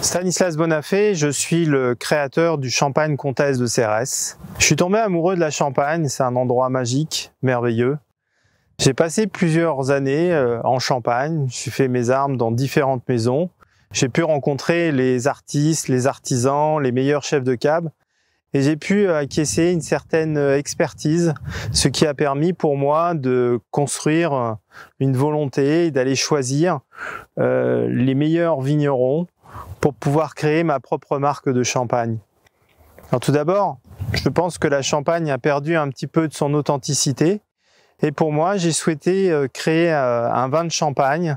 Stanislas Bonafé, je suis le créateur du Champagne Comtesse de Cérès. Je suis tombé amoureux de la Champagne, c'est un endroit magique, merveilleux. J'ai passé plusieurs années euh, en Champagne, j'ai fait mes armes dans différentes maisons. J'ai pu rencontrer les artistes, les artisans, les meilleurs chefs de cab et j'ai pu acquiescer une certaine expertise, ce qui a permis pour moi de construire une volonté, d'aller choisir euh, les meilleurs vignerons pour pouvoir créer ma propre marque de champagne Alors tout d'abord, je pense que la champagne a perdu un petit peu de son authenticité. Et pour moi, j'ai souhaité euh, créer euh, un vin de champagne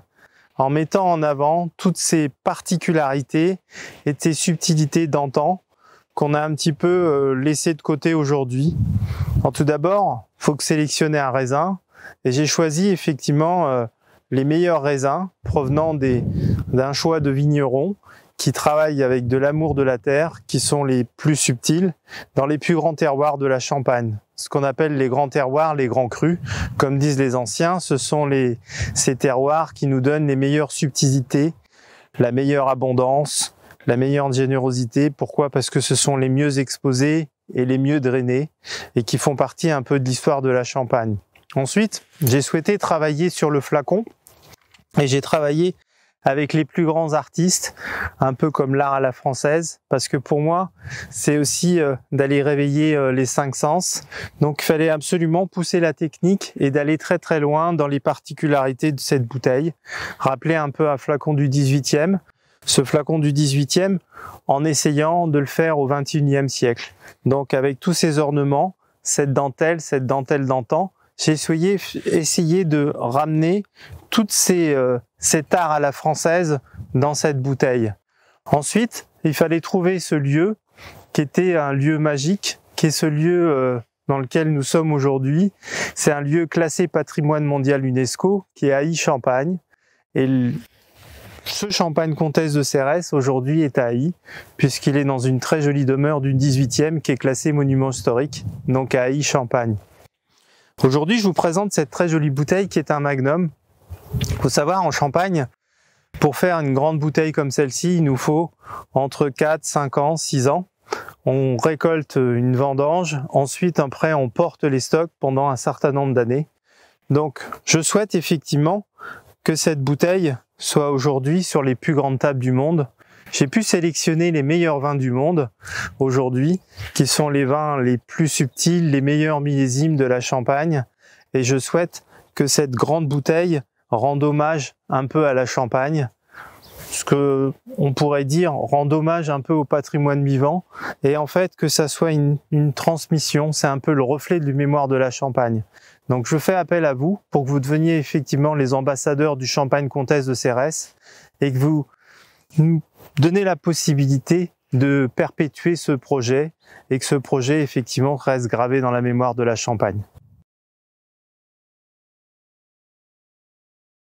en mettant en avant toutes ces particularités et ces subtilités d'antan qu'on a un petit peu euh, laissé de côté aujourd'hui. tout d'abord, faut que sélectionner un raisin et j'ai choisi effectivement les meilleurs raisins provenant d'un choix de vignerons qui travaillent avec de l'amour de la terre, qui sont les plus subtils, dans les plus grands terroirs de la Champagne. Ce qu'on appelle les grands terroirs, les grands crus, comme disent les anciens, ce sont les, ces terroirs qui nous donnent les meilleures subtilités, la meilleure abondance, la meilleure générosité. Pourquoi Parce que ce sont les mieux exposés et les mieux drainés, et qui font partie un peu de l'histoire de la Champagne. Ensuite, j'ai souhaité travailler sur le flacon, et j'ai travaillé avec les plus grands artistes, un peu comme l'art à la française, parce que pour moi, c'est aussi euh, d'aller réveiller euh, les cinq sens. Donc, il fallait absolument pousser la technique et d'aller très très loin dans les particularités de cette bouteille. Rappeler un peu un flacon du 18e, ce flacon du 18e, en essayant de le faire au 21e siècle. Donc, avec tous ces ornements, cette dentelle, cette dentelle d'antan, j'ai essayé, de ramener tout cet euh, art à la française dans cette bouteille. Ensuite, il fallait trouver ce lieu qui était un lieu magique, qui est ce lieu euh, dans lequel nous sommes aujourd'hui. C'est un lieu classé patrimoine mondial UNESCO, qui est Haï Champagne. Et ce champagne comtesse de Cérès aujourd'hui est à Haï, puisqu'il est dans une très jolie demeure du 18e qui est classée monument historique, donc à Haï Champagne. Aujourd'hui, je vous présente cette très jolie bouteille qui est un magnum, il faut savoir, en Champagne, pour faire une grande bouteille comme celle-ci, il nous faut entre 4, 5 ans, 6 ans. On récolte une vendange, ensuite après on porte les stocks pendant un certain nombre d'années. Donc je souhaite effectivement que cette bouteille soit aujourd'hui sur les plus grandes tables du monde. J'ai pu sélectionner les meilleurs vins du monde aujourd'hui, qui sont les vins les plus subtils, les meilleurs millésimes de la Champagne. Et je souhaite que cette grande bouteille Rend hommage un peu à la Champagne, ce que on pourrait dire rend hommage un peu au patrimoine vivant, et en fait que ça soit une, transmission, c'est un peu le reflet du mémoire de la Champagne. Donc je fais appel à vous pour que vous deveniez effectivement les ambassadeurs du Champagne Comtesse de CRS, et que vous nous donnez la possibilité de perpétuer ce projet et que ce projet effectivement reste gravé dans la mémoire de la Champagne.